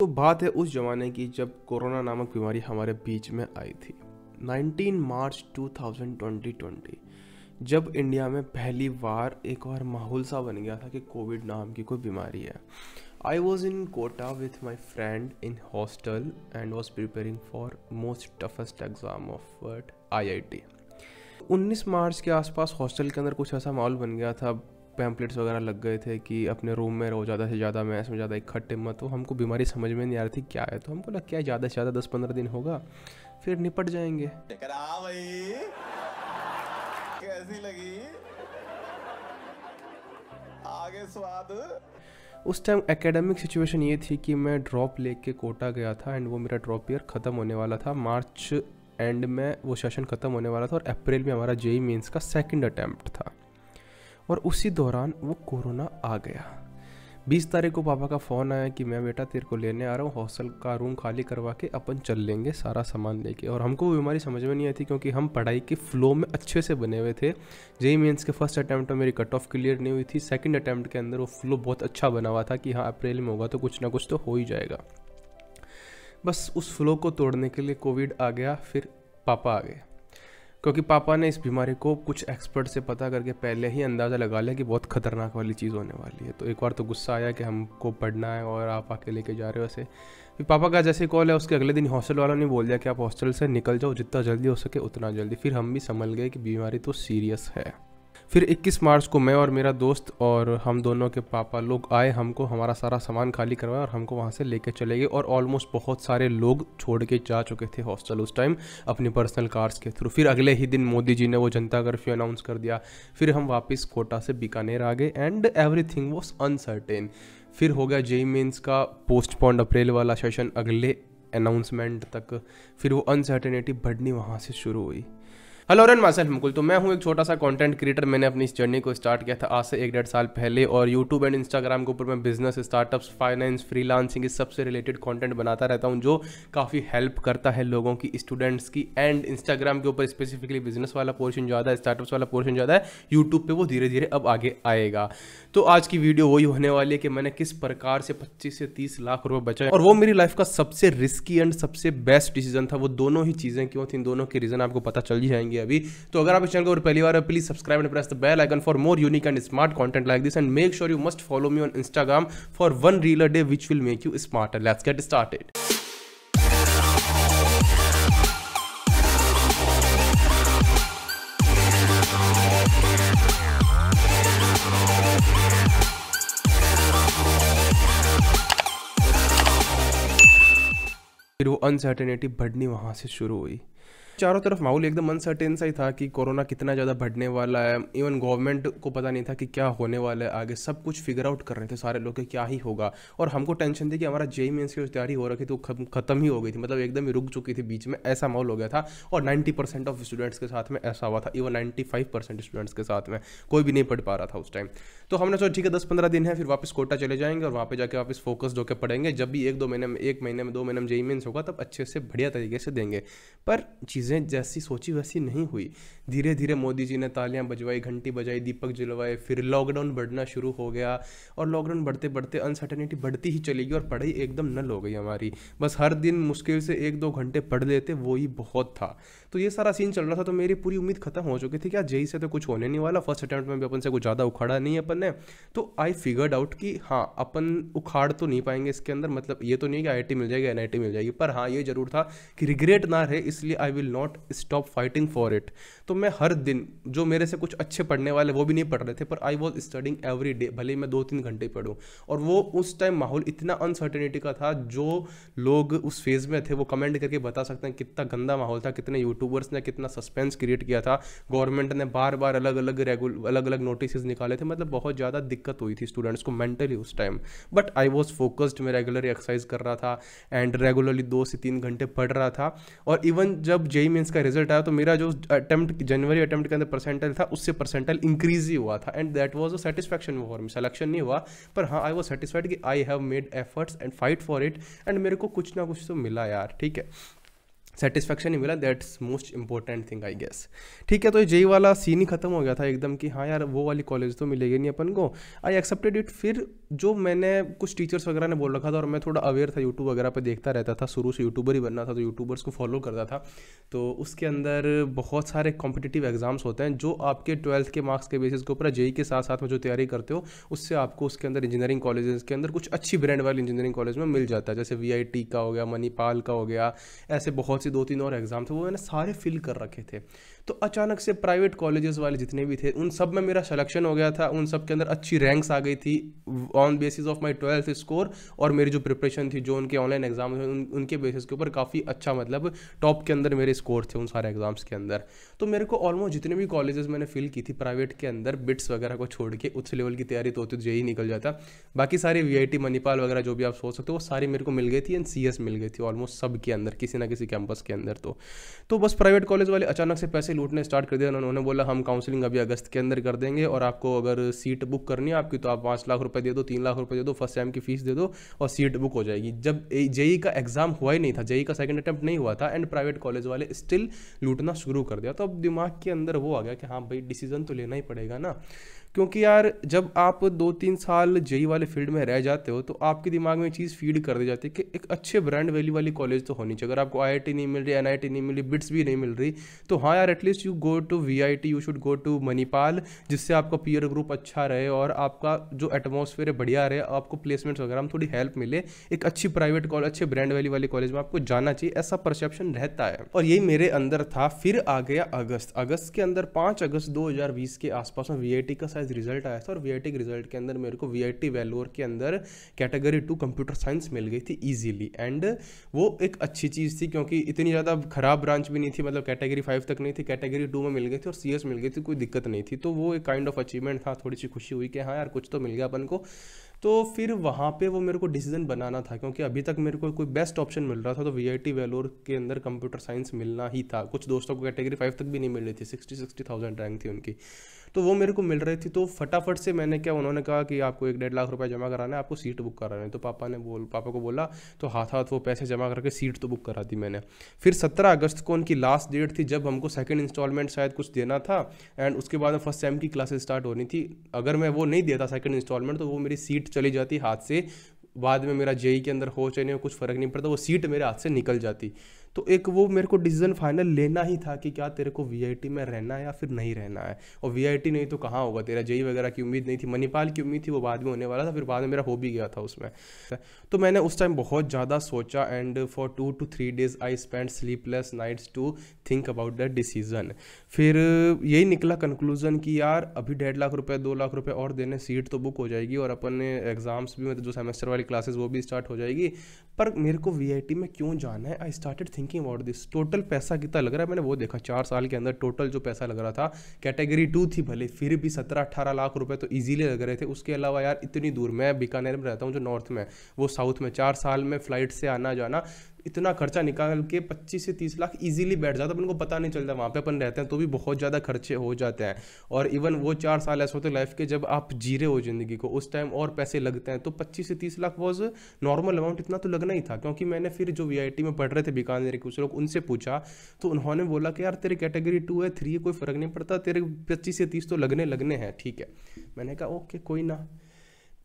तो बात है उस जमाने की जब कोरोना नामक बीमारी हमारे बीच में आई थी 19 मार्च 2020 जब इंडिया में पहली बार एक और माहौल सा बन गया था कि कोविड नाम की कोई बीमारी है I was in Kota with my friend in hostel and was preparing for most toughest exam of world I I T उन्नीस मार्च के आसपास हॉस्टल के अंदर कुछ ऐसा माहौल बन गया था पैम्पलेट्स वगैरह लग गए थे कि अपने रूम में रहो ज़्यादा से ज़्यादा मैं इसमें ज़्यादा इकट्ठे मत हो हमको बीमारी समझ में नहीं आ रही थी क्या है तो हमको लग क्या ज़्यादा से ज़्यादा दस पंद्रह दिन होगा फिर निपट जाएंगे कैसी लगी आगे स्वाद उस टाइम एकेडमिक सिचुएशन ये थी कि मैं ड्रॉप लेके कोटा गया था एंड वो मेरा ड्रॉप ईयर ख़त्म होने वाला था मार्च एंड में वो सेशन ख़त्म होने वाला था और अप्रैल में हमारा जेई मेंस का सेकंड अटैम्प्ट था और उसी दौरान वो कोरोना आ गया बीस तारीख को पापा का फ़ोन आया कि मैं बेटा तेरे को लेने आ रहा हूँ हॉस्टल का रूम खाली करवा के अपन चल लेंगे सारा सामान लेके और हमको वो बीमारी समझ में नहीं आई थी क्योंकि हम पढ़ाई के फ्लो में अच्छे से बने हुए थे जेई मीन्स के फर्स्ट अटैम्प्ट में मेरी कट ऑफ क्लियर नहीं हुई थी सेकंड अटैम्प्ट के अंदर वो फ्लो बहुत अच्छा बना हुआ था कि हाँ अप्रैल में होगा तो कुछ ना कुछ तो हो ही जाएगा बस उस फ्लो को तोड़ने के लिए कोविड आ गया फिर पापा आ गए क्योंकि पापा ने इस बीमारी को कुछ एक्सपर्ट से पता करके पहले ही अंदाज़ा लगा लिया कि बहुत खतरनाक वाली चीज़ होने वाली है तो एक बार तो गुस्सा आया कि हमको पढ़ना है और आप आके लेके जा रहे हो ऐसे फिर पापा का जैसे कॉल है उसके अगले दिन हॉस्टल वालों ने बोल दिया कि आप हॉस्टल से निकल जाओ जितना जल्दी हो सके उतना जल्दी फिर हम भी समझ गए कि बीमारी तो सीरियस है फिर 21 मार्च को मैं और मेरा दोस्त और हम दोनों के पापा लोग आए हमको हमारा सारा सामान खाली करवाया और हमको वहाँ से लेके चले गए और ऑलमोस्ट बहुत सारे लोग छोड़ के जा चुके थे हॉस्टल उस टाइम अपनी पर्सनल कार्स के थ्रू फिर अगले ही दिन मोदी जी ने वो जनता कर्फ्यू अनाउंस कर दिया फिर हम वापस कोटा से बीकानेर आ गए एंड एवरी वॉज अनसर्टेन फिर हो गया जेई मीन्स e e का पोस्टपोन्ड अप्रैल वाला सेशन अगले अनाउंसमेंट तक फिर वो अनसर्टेनिटी बढ़नी वहाँ से शुरू हुई हेलो रन मासन हमकुल तो मैं हूं एक छोटा सा कंटेंट क्रिएटर मैंने अपनी इस जर्नी को स्टार्ट किया था आज से एक डेढ़ साल पहले और यूट्यूब एंड इंस्टाग्राम के ऊपर मैं बिजनेस स्टार्टअप्स फाइनेंस फ्रीलांसिंग इस सबसे रिलेटेड कंटेंट बनाता रहता हूं जो काफ़ी हेल्प करता है लोगों की स्टूडेंट्स की एंड इंस्टाग्राम के ऊपर स्पेसिफिकली बिजनेस वाला पोर्शन ज़्यादा है स्टार्टअप्स वाला पोर्शन ज़्यादा है यूट्यूब पर वो धीरे धीरे अब आगे आएगा तो आज की वीडियो वही होने वाली है कि मैंने किस प्रकार से पच्चीस से तीस लाख रुपये बचाए और वो मेरी लाइफ का सबसे रिस्की एंड सबसे बेस्ट डिसीजन था वो दोनों ही चीज़ें क्यों थी दोनों के रीज़न आपको पता चल जाएंगे होंगी अभी तो अगर आप इस चैनल को पहली बार please subscribe and press the bell icon for more unique and smart content like this and make sure you must follow me on Instagram for one reel a day which will make you smart let's get started फिर वो uncertainty बढ़नी वहाँ से शुरू हुई चारों तरफ माहौल एकदम अनसर्टेन सा ही था कि कोरोना कितना ज़्यादा बढ़ने वाला है इवन गवर्नमेंट को पता नहीं था कि क्या होने वाला है आगे सब कुछ फिगर आउट कर रहे थे सारे लोग क्या ही होगा और हमको टेंशन थी कि हमारा जेई मीन e e की तैयारी हो रखी थी वो खत्म ही हो गई थी मतलब एकदम ही रुक चुकी थी बीच में ऐसा माहौल हो गया था और नाइन्टी परसेंट ऑफ स्टूडेंट्स के साथ में ऐसा हुआ था even ninety five percent students के साथ में कोई भी नहीं पढ़ पा रहा था उस टाइम तो हमने सोचा ठीक है दस पंद्रह दिन है फिर वापस कोटा चले जाएंगे और वहाँ पर जाकर वापस फोकस होकर पढ़ेंगे जब भी एक दो महीने में एक महीने में दो महीने में जेई मीन e होगा तब अच्छे से बढ़िया तरीके से देंगे पर चीज़ चीज़ें जैसी सोची वैसी नहीं हुई धीरे धीरे मोदी जी ने तालियां बजवाई घंटी बजाई दीपक जलवाए फिर लॉकडाउन बढ़ना शुरू हो गया और लॉकडाउन बढ़ते बढ़ते अनसर्टेनिटी बढ़ती ही चली गई और पढ़ाई एकदम नल हो गई हमारी बस हर दिन मुश्किल से एक दो घंटे पढ़ लेते वो ही बहुत था तो ये सारा सीन चल रहा था तो मेरी पूरी उम्मीद खत्म हो चुकी थी क्या जेई से तो कुछ होने नहीं वाला फर्स्ट अटैम्प्ट में भी अपन से कुछ ज़्यादा उखाड़ा नहीं अपन ने तो आई फिगर्ड आउट कि हाँ अपन उखाड़ तो नहीं पाएंगे इसके अंदर मतलब ये तो नहीं कि आई मिल जाएगी एन मिल जाएगी पर हाँ ये जरूर था कि रिग्रेट ना रहे इसलिए I will not stop fighting for it तो मैं हर दिन जो मेरे से कुछ अच्छे पढ़ने वाले वो भी नहीं पढ़ रहे थे पर I was studying every day भले मैं दो तीन घंटे पढ़ूँ और वो उस टाइम माहौल इतना अनसर्टेनिटी का था जो लोग उस फेज़ में थे वो कमेंट करके बता सकते हैं कितना गंदा माहौल था कितने यूट्यूब यूट्यूबर्स ने कितना सस्पेंस क्रिएट किया था गवर्नमेंट ने बार बार अलग अलग रेगुल अलग अलग नोटिस निकाले थे मतलब बहुत ज़्यादा दिक्कत हुई थी स्टूडेंट्स को मेंटली उस time but I was focused मैं रेगुलर एक्सरसाइज कर रहा था एंड रेगुलरली दो से तीन घंटे पढ़ रहा था और इवन जब जेई मीन्स e e का रिजल्ट आया तो मेरा जो अटैम्प्ट जनवरी अटैम्प्ट के अंदर परसेंटेज था उससे परसेंटेज इंक्रीज ही हुआ था and that was a satisfaction for me selection नहीं हुआ पर हाँ आई वॉज सेटिस्फाइड कि I have made efforts and fight for it एंड मेरे को कुछ ना कुछ तो मिला यार ठीक है सेटिस्फेक्शन नहीं मिला that's most important thing I guess ठीक है तो जेई वाला सीन ही खत्म हो गया था एकदम कि हाँ यार वो वाली कॉलेज तो मिलेगी नहीं अपन को आई एक्सेप्टेड इट फिर जो मैंने कुछ टीचर्स वगैरह ने बोल रखा था और मैं थोड़ा अवेयर था यूट्यूब वगैरह पे देखता रहता था शुरू से यूट्यूबर ही बनना था तो यूट्यूबर्स को फॉलो करता था तो उसके अंदर बहुत सारे कॉम्पिटिटिव एग्जाम्स होते हैं जो आपके ट्वेल्थ के मार्क्स के बेसिस के ऊपर जेई के साथ साथ में जो तैयारी करते हो उससे आपको उसके अंदर इंजीनियरिंग कॉलेज के अंदर कुछ अच्छी ब्रांड वाले इंजीनियरिंग कॉलेज में मिल जाता है जैसे वी का हो गया मनीपाल का हो गया ऐसे बहुत से दो तीन और एग्ज़ाम थे वो मैंने सारे फिल कर रखे थे तो अचानक से प्राइवेट कॉलेजेस वाले जितने भी थे उन सब में मेरा सलेक्शन हो गया था उन सब के अंदर अच्छी रैंक्स आ गई थी on basis of my twelfth score और मेरी जो प्रिपरेशन थी जो उनके ऑनलाइन एग्जाम थे उन, उनके बेसिस के ऊपर काफ़ी अच्छा मतलब टॉप के अंदर मेरे स्कोर थे उन सारे एग्जाम्स के अंदर तो मेरे को ऑलमोस्ट जितने भी कॉलेजेस मैंने फिल की थी प्राइवेट के अंदर बिट्स वगैरह को छोड़ के उस लेवल की तैयारी तो होती तो यही निकल जाता बाकी सारे वी मणिपाल वगैरह जो भी आप सोच सकते हो वो सारी मेरे को मिल गई थी एंड सी मिल गई थी ऑलमोस्ट सब के अंदर किसी ना किसी कैंपस के अंदर तो, तो बस प्राइवेट कॉलेज वाले अचानक से पैसे से लूटने स्टार्ट कर दिया उन्होंने बोला हम काउंसलिंग अभी अगस्त के अंदर कर देंगे और आपको अगर सीट बुक करनी है आपकी तो आप पाँच लाख रुपये दे दो तीन लाख रुपये दे दो फर्स्ट सेम की फीस दे दो और सीट बुक हो जाएगी जब जेई e का एग्ज़ाम हुआ ही नहीं था जेई e का सेकेंड अटैम्प्ट नहीं हुआ था एंड प्राइवेट कॉलेज वाले स्टिल लूटना शुरू कर दिया तो अब दिमाग के अंदर वो आ गया कि हाँ भाई डिसीजन तो लेना ही पड़ेगा ना क्योंकि यार जब आप दो तीन साल जेई वाले फील्ड में रह जाते हो तो आपके दिमाग में चीज़ फीड कर दी जाती है कि एक अच्छे ब्रांड वैल्यू वाली कॉलेज तो होनी चाहिए अगर आपको आई नहीं मिल रही एन नहीं मिल रही बिट्स भी नहीं मिल रही तो हाँ यार at least you go to V you should go to Manipal जिससे आपका पीयर ग्रुप अच्छा रहे और आपका जो एटमोसफेयर है बढ़िया रहे आपको प्लेसमेंट्स वगैरह में थोड़ी हेल्प मिले एक अच्छी प्राइवेट कॉलेज अच्छे ब्रांड वैल्यू वाली कॉलेज में आपको जाना चाहिए ऐसा परसेप्शन रहता है और यही मेरे अंदर था फिर आ गया अगस्त अगस्त के अंदर पाँच अगस्त दो के आसपास में वी का आज रिजल्ट आया था और वी के रिजल्ट के अंदर मेरे को वी आई के अंदर कैटेगरी टू कंप्यूटर साइंस मिल गई थी ईजिली एंड वो एक अच्छी चीज़ थी क्योंकि इतनी ज़्यादा खराब ब्रांच भी नहीं थी मतलब कैटेगरी फाइव तक नहीं थी कैटेगरी टू में मिल गई थी और सी मिल गई थी कोई दिक्कत नहीं थी तो वो एक काइंड ऑफ अचीवमेंट था थोड़ी सी खुशी हुई कि हाँ यार कुछ तो मिल गया अपन को तो फिर वहाँ पे वो मेरे को डिसीजन बनाना था क्योंकि अभी तक मेरे को कोई बेस्ट ऑप्शन मिल रहा था तो वी आई वेलोर के अंदर कंप्यूटर साइंस मिलना ही था कुछ दोस्तों को कैटेगरी फाइव तक भी नहीं मिल रही थी सिक्सटी सिक्सटी थाउजेंड रैंक थी उनकी तो वो मेरे को मिल रही थी तो फटाफट से मैंने क्या उन्होंने कहा कि आपको एक डेढ़ लाख रुपये जमा कराना है आपको सीट बुक कराना है तो पापा ने बोल पापा को बोला तो हाथ हाथ वो पैसे जमा करके सीट तो बुक करा दी मैंने फिर सत्रह अगस्त को उनकी लास्ट डेट थी जब हमको सेकेंड इंस्टॉलमेंट शायद कुछ देना था एंड उसके बाद फर्स्ट सेम की क्लासेस स्टार्ट होनी थी अगर मैं वो नहीं देता सेकेंड इंस्टॉलमेंट तो वो मेरी सीट चली जाती हाथ से बाद में मेरा जेई के अंदर हो चाहिए नहीं हो कुछ फ़र्क नहीं पड़ता वो सीट मेरे हाथ से निकल जाती तो एक वो मेरे को डिसीजन फाइनल लेना ही था कि क्या तेरे को वी में रहना है या फिर नहीं रहना है और वी नहीं तो कहाँ होगा तेरा जई e वगैरह की उम्मीद नहीं थी मणिपाल की उम्मीद थी वो बाद में होने वाला था फिर बाद में मेरा हो भी गया था उसमें तो मैंने उस टाइम बहुत ज़्यादा सोचा and for two two three days I spend sleepless nights to think about that decision फिर यही निकला कंक्लूजन कि यार अभी डेढ़ लाख रुपये दो लाख रुपये और देने सीट तो बुक हो जाएगी और अपन ने एग्जाम्स भी मतलब जो सेमेस्टर वाली क्लासेस वो भी स्टार्ट हो जाएगी पर मेरे को वी में क्यों जाना है I started think thinking about this total पैसा कितना लग रहा है मैंने वो देखा चार साल के अंदर टोटल जो पैसा लग रहा था कैटेगरी टू थी भले फिर भी सत्रह अट्ठारह लाख रुपए तो ईजिली लग रहे थे उसके अलावा यार इतनी दूर मैं बीकानेर में रहता हूँ जो नॉर्थ में वो साउथ में चार साल में फ्लाइट से आना जाना इतना खर्चा निकाल के 25 से 30 लाख इजीली बैठ जाता अपन को पता नहीं चलता वहाँ पे अपन रहते हैं तो भी बहुत ज़्यादा खर्चे हो जाते हैं और इवन वो चार साल ऐसे होते लाइफ के जब आप जीरे हो ज़िंदगी को उस टाइम और पैसे लगते हैं तो पच्चीस से तीस लाख वॉज नॉर्मल अमाउंट इतना तो लगना ही था क्योंकि मैंने फिर जो वी में पढ़ रहे थे बीकानेर के कुछ लोग उनसे पूछा तो उन्होंने बोला कि यार तेरे कैटेगरी टू है थ्री है कोई फ़र्क नहीं पड़ता तेरे पच्चीस से तीस तो लगने लगने हैं ठीक है मैंने कहा ओके कोई ना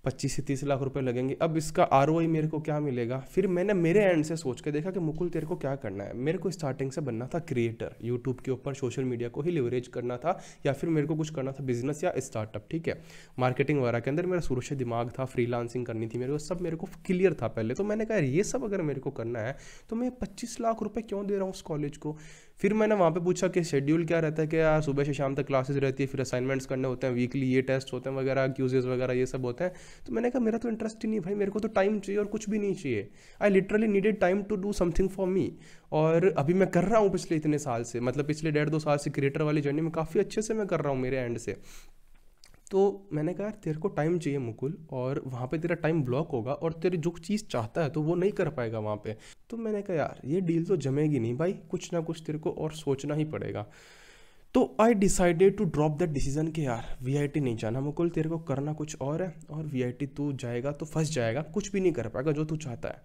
पच्चीस से तीस लाख रुपए लगेंगे अब इसका आर मेरे को क्या मिलेगा फिर मैंने मेरे एंड से सोच के देखा कि मुकुल तेरे को क्या करना है मेरे को स्टार्टिंग से बनना था क्रिएटर यूट्यूब के ऊपर सोशल मीडिया को ही लिवरेज करना था या फिर मेरे को कुछ करना था बिजनेस या स्टार्टअप ठीक है मार्केटिंग वगैरह के अंदर मेरा शुरू से दिमाग था फ्री करनी थी मेरे को सब मेरे को क्लियर था पहले तो मैंने कहा ये सब अगर मेरे को करना है तो मैं पच्चीस लाख रुपये क्यों दे रहा हूँ उस कॉलेज को फिर मैंने वहाँ पे पूछा कि शेड्यूल क्या रहता है कि यार हाँ, सुबह से शाम तक क्लासेस रहती है फिर असाइनमेंट्स करने होते हैं वीकली ये टेस्ट होते हैं वगैरह क्यूजेज वगैरह ये सब होते हैं तो मैंने कहा मेरा तो इंटरेस्ट ही नहीं भाई मेरे को तो टाइम चाहिए और कुछ भी नहीं चाहिए I literally needed time to do something for me और अभी मैं कर रहा हूँ पिछले इतने साल से मतलब पिछले डेढ़ दो साल से क्रिएटर वाली जर्नी में काफ़ी अच्छे से मैं कर रहा हूँ मेरे एंड से तो मैंने कहा तेरे को टाइम चाहिए मुकुल और वहाँ पे तेरा टाइम ब्लॉक होगा और तेरे जो चीज़ चाहता है तो वो नहीं कर पाएगा वहाँ पे तो मैंने कहा यार ये डील तो जमेगी नहीं भाई कुछ ना कुछ तेरे को और सोचना ही पड़ेगा तो I decided to drop that decision कि यार वी नहीं जाना मुकुल तेरे को करना कुछ और है और वी तू जाएगा तो फंस जाएगा कुछ भी नहीं कर पाएगा जो तू चाहता है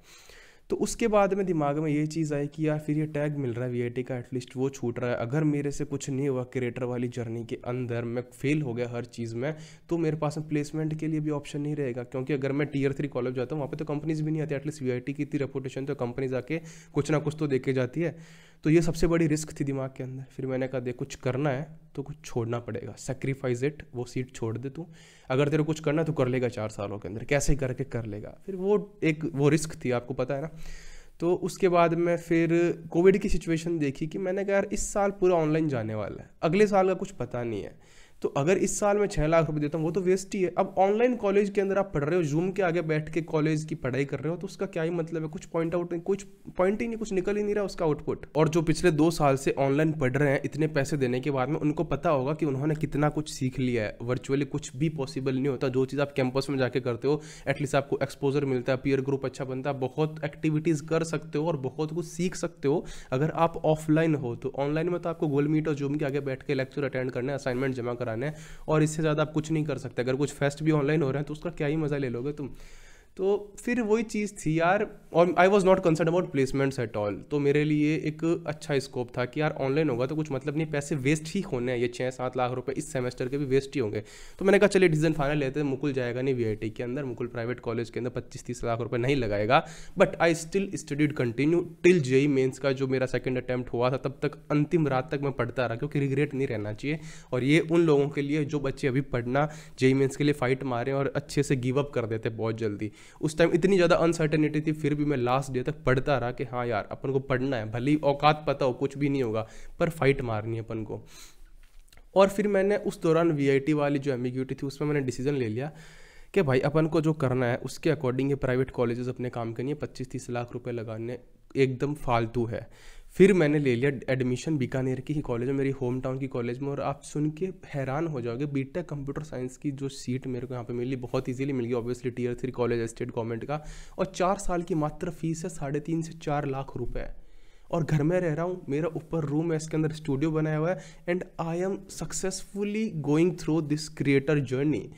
तो उसके बाद में दिमाग में ये चीज़ आई कि यार फिर ये टैग मिल रहा है वी का एटलीस्ट वो छूट रहा है अगर मेरे से कुछ नहीं हुआ क्रिएटर वाली जर्नी के अंदर मैं फेल हो गया हर चीज़ में तो मेरे पास में प्लेसमेंट के लिए भी ऑप्शन नहीं रहेगा क्योंकि अगर मैं टीयर थ्री कॉलेज जाता हूँ वहाँ पर तो कंपनीज भी नहीं आती एटलीस्ट वी की इतनी रेपुटेशन तो कंपनीज आके कुछ ना कुछ तो देखे जाती है तो ये सबसे बड़ी रिस्क थी दिमाग के अंदर फिर मैंने कहा देख कुछ करना है तो कुछ छोड़ना पड़ेगा सेक्रीफाइज इट वो सीट छोड़ दे तू अगर तेरे कुछ करना है तो कर लेगा चार सालों के अंदर कैसे करके कर लेगा फिर वो एक वो रिस्क थी आपको पता है ना तो उसके बाद मैं फिर कोविड की सिचुएशन देखी कि मैंने कहा यार इस साल पूरा ऑनलाइन जाने वाला है अगले साल का कुछ पता नहीं है तो अगर इस साल मैं छः लाख रुपये देता हूँ वो तो वेस्ट ही है अब ऑनलाइन कॉलेज के अंदर आप पढ़ रहे हो जूम के आगे बैठ के कॉलेज की पढ़ाई कर रहे हो तो उसका क्या ही मतलब है कुछ पॉइंट आउट नहीं कुछ पॉइंट ही नहीं कुछ निकल ही नहीं रहा उसका आउटपुट और जो पिछले दो साल से ऑनलाइन पढ़ रहे हैं इतने पैसे देने के बाद में उनको पता होगा कि उन्होंने कितना कुछ सीख लिया है वर्चुअली कुछ भी पॉसिबल नहीं होता जो चीज़ आप कैंपस में जाके करते हो एटलीस्ट आपको एक्सपोजर मिलता है पीयर ग्रुप अच्छा बनता है बहुत एक्टिविटीज़ कर सकते हो और बहुत कुछ सीख सकते हो अगर आप ऑफलाइन हो तो ऑनलाइन में तो आपको गोल मीट और जूम के आगे बैठ के लेक्चर अटेंड करने असाइनमेंट जमा करा प्लान है और इससे ज़्यादा आप कुछ नहीं कर सकते अगर कुछ फेस्ट भी ऑनलाइन हो रहे हैं तो उसका क्या ही मज़ा ले लोगे तुम तो फिर वही चीज़ थी यार और I was not concern about placements at all तो मेरे लिए एक अच्छा स्कोप था कि यार ऑनलाइन होगा तो कुछ मतलब नहीं पैसे वेस्ट ही होने हैं ये छः सात लाख रुपए इस सेमेस्टर के भी वेस्ट ही होंगे तो मैंने कहा चलिए डिसीजन फाइनल लेते हैं मुकुल जाएगा नहीं वी के अंदर मुकुल प्राइवेट कॉलेज के अंदर पच्चीस तीस लाख रुपये नहीं लगाएगा but I still studied continue till JEE Mains का जो मेरा सेकेंड अटैम्प्ट हुआ था तब तक अंतिम रात तक मैं पढ़ता रहा क्योंकि रिग्रेट नहीं रहना चाहिए और ये उन लोगों के लिए जो बच्चे अभी पढ़ना जेई मेन्स e के लिए फाइट मारें और अच्छे से गिव अप कर देते बहुत जल्दी उस टाइम इतनी ज़्यादा अनसर्टेनिटी थी फिर भी मैं लास्ट डे तक पढ़ता रहा कि हाँ यार अपन को पढ़ना है भली औकात पता हो कुछ भी नहीं होगा पर फाइट मारनी है अपन को और फिर मैंने उस दौरान वी वाली जो एम थी उसमें मैंने डिसीजन ले लिया कि भाई अपन को जो करना है उसके अकॉर्डिंग ये प्राइवेट कॉलेजेस अपने काम करनी है पच्चीस तीस लाख रुपए लगाने एकदम फालतू है फिर मैंने ले लिया एडमिशन बीकानेर की ही कॉलेज में मेरी होम टाउन की कॉलेज में और आप सुन के हैरान हो जाओगे बीटेक कंप्यूटर साइंस की जो सीट मेरे को यहाँ पे मिली बहुत इजीली मिल गई obviously tier three college state government का और चार साल की मात्र फीस है साढ़े तीन से चार लाख रुपए और घर में रह रहा हूँ मेरा ऊपर रूम है इसके अंदर स्टूडियो बनाया हुआ है and I am successfully going through this creator journey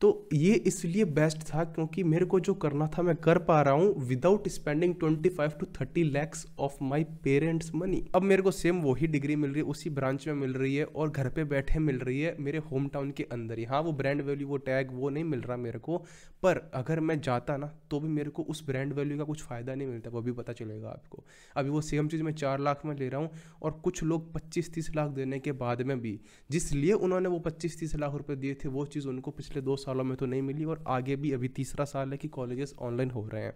तो ये इसलिए बेस्ट था क्योंकि मेरे को जो करना था मैं कर पा रहा हूँ without spending twenty five to thirty lakhs of my parents money अब मेरे को सेम वही डिग्री मिल रही है उसी ब्रांच में मिल रही है और घर पे बैठे मिल रही है मेरे होम टाउन के अंदर ही हाँ वो ब्रांड वैल्यू वो टैग वो नहीं मिल रहा मेरे को पर अगर मैं जाता ना तो भी मेरे को उस ब्रांड वैल्यू का कुछ फ़ायदा नहीं मिलता वो भी पता चलेगा आपको अभी वो सेम चीज़ मैं चार लाख में ले रहा हूँ और कुछ लोग पच्चीस तीस लाख देने के बाद में भी जिसलिए उन्होंने वो पच्चीस तीस लाख रुपये दिए थे वो चीज़ उनको पिछले दो साल सालों में तो नहीं मिली और आगे भी अभी तीसरा साल है कि कॉलेजेस ऑनलाइन हो रहे हैं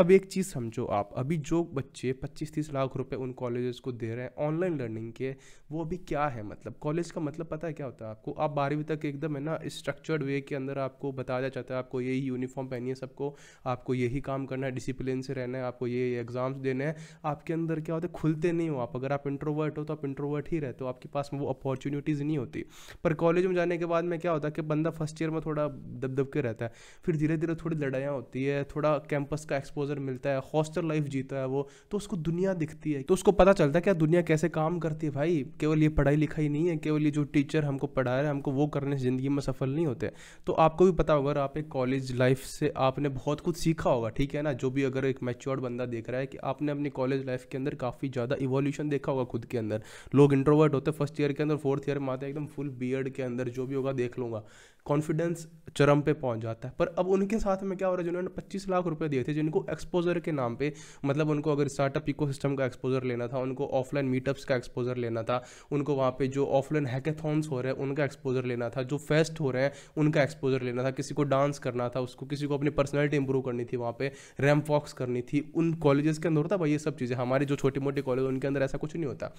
अब एक चीज़ समझो आप अभी जो बच्चे 25-30 लाख रुपए उन कॉलेजेस को दे रहे हैं ऑनलाइन लर्निंग के वो अभी क्या है मतलब कॉलेज का मतलब पता है क्या होता है आपको आप बारहवीं तक एकदम है ना स्ट्रक्चर्ड वे के अंदर आपको बताया जाता है आपको यही यूनिफॉर्म पहनी है सबको आपको यही काम करना है डिसिप्लिन से रहना है आपको ये एग्ज़ाम्स देने हैं आपके अंदर क्या होता है खुलते नहीं हो आप अगर आप इंट्रोवर्ट हो तो आप इंट्रोवर्ट ही रहते हो आपके पास वो अपॉर्चुनिटीज़ नहीं होती पर कॉलेज में जाने के बाद में क्या होता है कि बंदा फर्स्ट ईयर में थोड़ा थोड़ा दब दब के रहता है फिर धीरे धीरे थोड़ी लड़ाइयाँ होती है थोड़ा कैंपस का एक्सपोजर मिलता है हॉस्टल लाइफ जीता है वो तो उसको दुनिया दिखती है तो उसको पता चलता है क्या दुनिया कैसे काम करती है भाई केवल ये पढ़ाई लिखाई नहीं है केवल ये जो टीचर हमको पढ़ा रहे हैं हमको वो करने से ज़िंदगी में सफल नहीं होते तो आपको भी पता होगा अगर आप एक कॉलेज लाइफ से आपने बहुत कुछ सीखा होगा ठीक है ना जो भी अगर एक मेच्योर बंदा देख रहा है कि आपने अपनी कॉलेज लाइफ के अंदर काफ़ी ज़्यादा इवोल्यूशन देखा होगा खुद के अंदर लोग इंट्रोवर्ट होते फर्स्ट ईयर के अंदर फोर्थ ईयर में आते हैं एकदम फुल बियर्ड के अंदर जो भी होगा देख लूँगा कॉन्फिडेंस चरम पे पहुंच जाता है पर अब उनके साथ में क्या हो रहा है जिन्होंने 25 लाख रुपए दिए थे जिनको एक्सपोजर के नाम पे मतलब उनको अगर स्टार्टअप इकोसिस्टम का एक्सपोजर लेना था उनको ऑफलाइन मीटअप्स का एक्सपोजर लेना था उनको वहाँ पे जो ऑफलाइन हैकेथॉन्स हो रहे हैं उनका एक्सपोजर लेना था जो फेस्ट हो रहे हैं उनका एक्सपोजर लेना था किसी को डांस करना था उसको किसी को अपनी पर्सनैलिटी इंप्रूव करनी थी वहाँ पर रैम्प वॉक्स करनी थी उन कॉलेजेस के अंदर होता भाई ये सब चीज़ें हमारे जो छोटे मोटे कॉलेज उनके अंदर ऐसा कुछ नहीं होता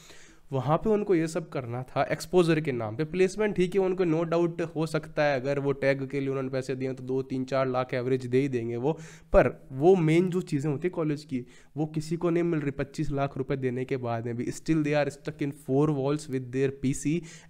वहाँ पर उनको ये सब करना था एक्सपोजर के नाम पर प्लेसमेंट ठीक है उनको नो डाउट हो सकता है है अगर वो टैग के लिए उन्होंने पैसे दिए तो दो तीन चार लाख एवरेज दे ही देंगे वो पर वो मेन जो चीज़ें होती है कॉलेज की वो किसी को नहीं मिल रही पच्चीस लाख रुपये देने के बाद में भी still they are stuck in four walls with their P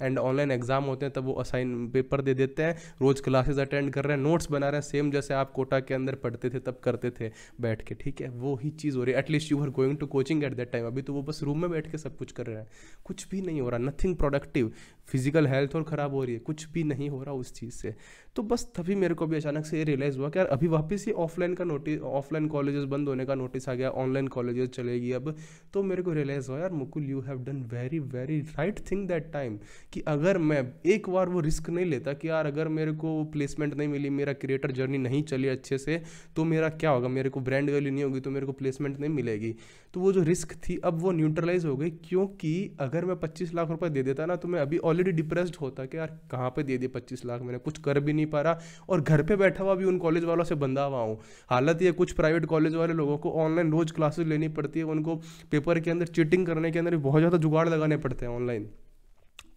and online exam होते हैं तब वो असाइन पेपर दे देते हैं रोज़ क्लासेज अटेंड कर रहे हैं नोट्स बना रहे हैं सेम जैसे आप कोटा के अंदर पढ़ते थे तब करते थे बैठ के ठीक है वो ही चीज़ हो रही है at least you are going to coaching at that time अभी तो वो बस रूम में बैठ के सब कुछ कर रहे हैं कुछ भी नहीं हो रहा नथिंग प्रोडक्टिव फिजिकल हेल्थ और ख़राब हो रही है कुछ भी नहीं हो रहा उस चीज़ dice तो बस तभी मेरे को भी अचानक से ये रियलाइज़ हुआ कि यार अभी वापस ही ऑफलाइन का नोटिस ऑफलाइन कॉलेजेस बंद होने का नोटिस आ गया ऑनलाइन कॉलेजेस चलेगी अब तो मेरे को रियलाइज़ हुआ यार Mukul you have done very very right thing that time कि अगर मैं एक बार वो रिस्क नहीं लेता कि यार अगर मेरे को प्लेसमेंट नहीं मिली मेरा क्रिएटर जर्नी नहीं चली अच्छे से तो मेरा क्या होगा मेरे को ब्रांड वैल्यू नहीं होगी तो मेरे को प्लेसमेंट नहीं मिलेगी तो वो जो रिस्क थी अब वो न्यूट्रलाइज हो गई क्योंकि अगर मैं पच्चीस लाख रुपये दे देता ना तो मैं अभी ऑलरेडी डिप्रेस्ड होता कि यार कहाँ पर दे दिए पच्चीस लाख मैंने कुछ कर भी नहीं नहीं पा रहा और घर पर बैठा हुआ भी उन कॉलेज वालों से बंधा हुआ हूँ हालत ये कुछ प्राइवेट कॉलेज वाले लोगों को ऑनलाइन रोज क्लासेस लेनी पड़ती है उनको पेपर के अंदर चीटिंग करने के अंदर बहुत ज़्यादा जुगाड़ लगाने पड़ते हैं ऑनलाइन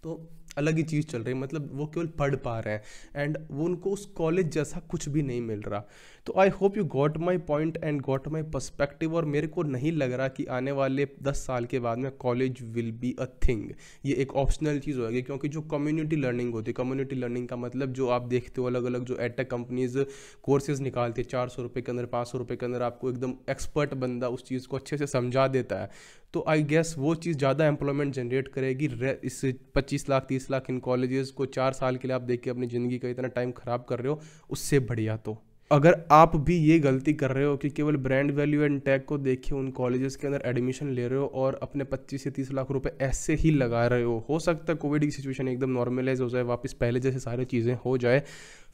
तो अलग ही चीज़ चल रही है मतलब वो केवल पढ़ पा रहे हैं एंड वो उनको उस कॉलेज जैसा कुछ भी नहीं मिल रहा तो I hope you got my point and got my perspective और मेरे को नहीं लग रहा कि आने वाले दस साल के बाद में college will be a thing ये एक ऑप्शनल चीज़ होगी क्योंकि जो कम्युनिटी लर्निंग होती है कम्युनिटी लर्निंग का मतलब जो आप देखते हो अलग अलग जो एटेक कंपनीज कोर्सेज निकालती है चार सौ रुपये के अंदर पाँच सौ रुपये के अंदर आपको एकदम एक्सपर्ट बंदा उस चीज़ को अच्छे से समझा देता है तो आई गेस वो चीज़ ज़्यादा एम्प्लॉयमेंट जनरेट करेगी इस पच्चीस लाख तीस लाख इन कॉलेजेस को चार साल के लिए आप देख के अपनी ज़िंदगी का इतना टाइम ख़राब कर रहे हो उससे बढ़िया तो अगर आप भी ये गलती कर रहे हो कि केवल ब्रांड वैल्यू एंड टैग को देखिए उन कॉलेजेस के अंदर एडमिशन ले रहे हो और अपने 25 से 30 लाख रुपए ऐसे ही लगा रहे हो हो सकता है कोविड की सिचुएशन एकदम नॉर्मलाइज हो जाए वापस पहले जैसे सारी चीज़ें हो जाए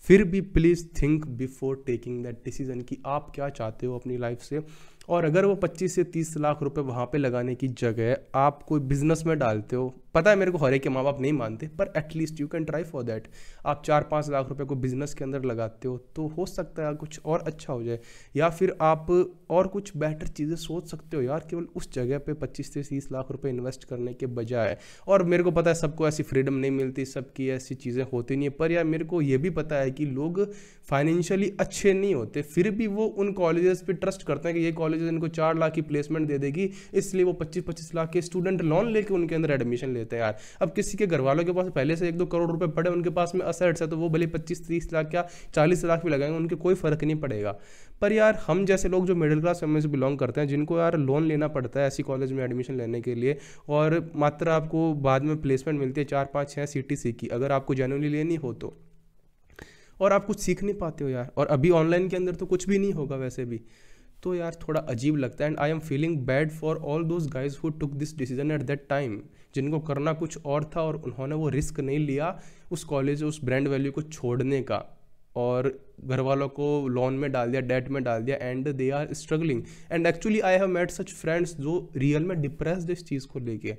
फिर भी please think before taking that decision कि आप क्या चाहते हो अपनी लाइफ से और अगर वो 25 से 30 लाख रुपए वहाँ पे लगाने की जगह आप कोई बिजनेस में डालते हो पता है मेरे को हरे के माँ बाप नहीं मानते पर at least you can try for that आप चार पाँच लाख रुपए को बिजनेस के अंदर लगाते हो तो हो सकता है कुछ और अच्छा हो जाए या फिर आप और कुछ बेटर चीज़ें सोच सकते हो यार केवल उस जगह पर पच्चीस से तीस लाख रुपये इन्वेस्ट करने के बजाय और मेरे को पता है सबको ऐसी फ्रीडम नहीं मिलती सबकी ऐसी चीज़ें होती नहीं है पर यार मेरे को ये भी पता है है कि लोग फाइनेंशियली अच्छे नहीं होते फिर भी वो उन कॉलेजेस पे ट्रस्ट करते हैं कि ये कॉलेजेस इनको चार लाख की प्लेसमेंट दे देगी इसलिए वो पच्चीस पच्चीस लाख के स्टूडेंट लोन लेके उनके अंदर एडमिशन लेते हैं यार अब किसी के घर वालों के पास पहले से एक दो करोड़ रुपए पड़े उनके पास में असेट्स है तो वो भले पच्चीस तीस लाख या चालीस लाख भी लगाएंगे उनके कोई फ़र्क नहीं पड़ेगा पर यार हम जैसे लोग जो मिडिल क्लास फैमिली से बिलोंग करते हैं जिनको यार लोन लेना पड़ता है ऐसी कॉलेज में एडमिशन लेने के लिए और मात्र आपको बाद में प्लेसमेंट मिलती है चार पाँच छः सी की अगर आपको जेनुअली लेनी हो तो और आप कुछ सीख नहीं पाते हो यार और अभी ऑनलाइन के अंदर तो कुछ भी नहीं होगा वैसे भी तो यार थोड़ा अजीब लगता है and I am feeling bad for all those guys who took this decision at that time जिनको करना कुछ और था और उन्होंने वो रिस्क नहीं लिया उस कॉलेज उस ब्रांड वैल्यू को छोड़ने का और घर वालों को लोन में डाल दिया डेट में डाल दिया and they are struggling and actually I have met such friends जो रियल में डिप्रेस इस चीज़ को लेके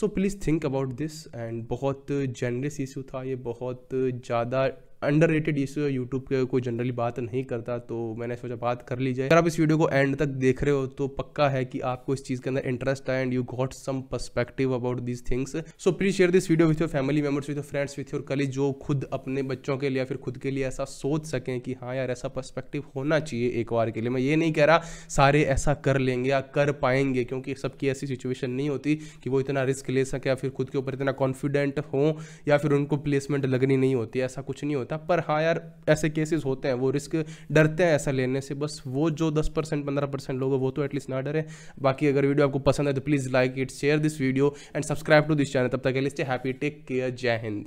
so please think about this and बहुत जेनरस इशू था ये बहुत ज़्यादा अंडर रेटेड इशू है यूट्यूब के कोई जनरली बात नहीं करता तो मैंने सोचा बात कर ली जाए अगर आप इस वीडियो को एंड तक देख रहे हो तो पक्का है कि आपको इस चीज़ के अंदर इंटरेस्ट है and you got some perspective about these things so please share this video with your family members with your friends with your colleagues जो खुद अपने बच्चों के लिए या फिर खुद के लिए ऐसा सोच सकें कि हाँ यार ऐसा पर्सपेक्टिव होना चाहिए एक बार के लिए मैं ये नहीं कह रहा सारे ऐसा कर लेंगे या कर पाएंगे क्योंकि सबकी ऐसी सिचुएशन नहीं होती कि वो इतना रिस्क ले सके या फिर खुद के ऊपर इतना कॉन्फिडेंट हों या फिर उनको प्लेसमेंट लगनी नहीं होती ऐसा कुछ नहीं होता होता पर हाँ यार ऐसे केसेस होते हैं वो रिस्क डरते हैं ऐसा लेने से बस वो जो दस परसेंट पंद्रह परसेंट लोग वो तो एटलीस्ट ना डरे बाकी अगर वीडियो आपको पसंद है तो please like it share this video and subscribe to this channel तब तक के हैप्पी टेक केयर जय हिंद